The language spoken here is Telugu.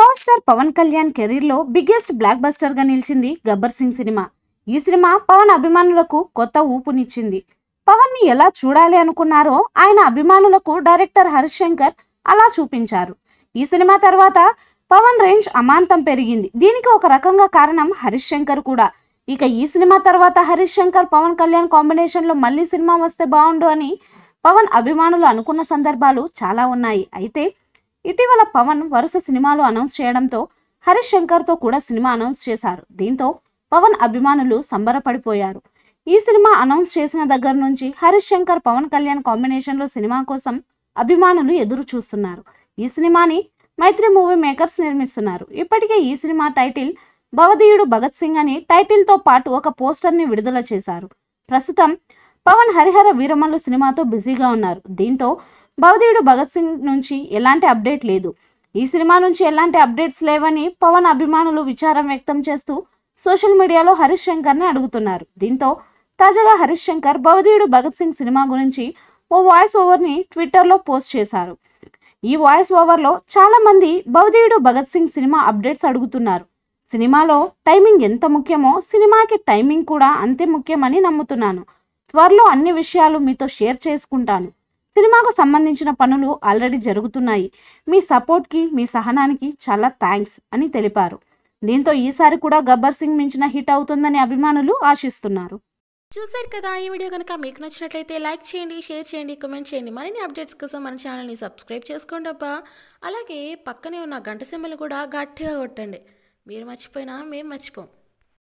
power star Pawan Kalyan career లో బిగ్గెస్ట్ బ్లాక్ బస్టర్ గా నిలిచింది గబ్బర్ సింగ్ సినిమా ఈ సినిమా పవన్ అభిమానులకు కొత్త ఊపునిచ్చింది పవన్ ని ఎలా చూడాలి అనుకున్నారో ఆయన అభిమానులకు డైరెక్టర్ హరిశంకర్ అలా చూపించారు ఈ సినిమా తర్వాత పవన్ రేంజ్ అమాంతం పెరిగింది దీనికి ఒక రకంగా కారణం హరీష్ శంకర్ కూడా ఇక ఈ సినిమా తర్వాత హరీష్ శంకర్ పవన్ కళ్యాణ్ కాంబినేషన్ లో మళ్ళీ సినిమా వస్తే బాగుండు అని పవన్ అభిమానులు అనుకున్న సందర్భాలు చాలా ఉన్నాయి అయితే ఇటీవల పవన్ వరుస సినిమాలు అనౌన్స్ చేయడంతో హరీష్ శంకర్తో కూడా సినిమా అనౌన్స్ చేశారు దీంతో పవన్ అభిమానులు సంబరపడిపోయారు ఈ సినిమా అనౌన్స్ చేసిన దగ్గర నుంచి హరీష్ శంకర్ పవన్ కళ్యాణ్ కాంబినేషన్లో సినిమా కోసం అభిమానులు ఎదురు చూస్తున్నారు ఈ సినిమాని మైత్రి మూవీ మేకర్స్ నిర్మిస్తున్నారు ఇప్పటికే ఈ సినిమా టైటిల్ భవదీయుడు భగత్ సింగ్ అని టైటిల్తో పాటు ఒక పోస్టర్ని విడుదల చేశారు ప్రస్తుతం పవన్ హరిహర వీరమల్లు సినిమాతో బిజీగా ఉన్నారు దీంతో భౌదీయుడు భగత్ సింగ్ నుంచి ఎలాంటి అప్డేట్ లేదు ఈ సినిమా నుంచి ఎలాంటి అప్డేట్స్ లేవని పవన్ అభిమానులు విచారం వ్యక్తం చేస్తూ సోషల్ మీడియాలో హరీష్ శంకర్ని అడుగుతున్నారు దీంతో తాజాగా హరీష్ శంకర్ భౌదీయుడు భగత్ సింగ్ సినిమా గురించి ఓ వాయిస్ ఓవర్ని ట్విట్టర్లో పోస్ట్ చేశారు ఈ వాయిస్ ఓవర్లో చాలామంది భౌదీయుడు భగత్ సింగ్ సినిమా అప్డేట్స్ అడుగుతున్నారు సినిమాలో టైమింగ్ ఎంత ముఖ్యమో సినిమాకి టైమింగ్ కూడా అంతే ముఖ్యమని నమ్ముతున్నాను త్వరలో అన్ని విషయాలు మీతో షేర్ చేసుకుంటాను సినిమాకు సంబంధించిన పనులు ఆల్రెడీ జరుగుతున్నాయి మీ సపోర్ట్కి మీ సహనానికి చాలా థ్యాంక్స్ అని తెలిపారు దీంతో ఈసారి కూడా గబ్బర్ సింగ్ మించిన హిట్ అవుతుందని అభిమానులు ఆశిస్తున్నారు చూసారు కదా ఈ వీడియో కనుక మీకు నచ్చినట్లయితే లైక్ చేయండి షేర్ చేయండి కమెంట్ చేయండి మరిన్ని అప్డేట్స్ కోసం మన ఛానల్ని సబ్స్క్రైబ్ చేసుకోండి అబ్బా అలాగే పక్కనే ఉన్న గంట సింబల్ కూడా గట్టిగా కొట్టండి మీరు మర్చిపోయినా మేము మర్చిపోం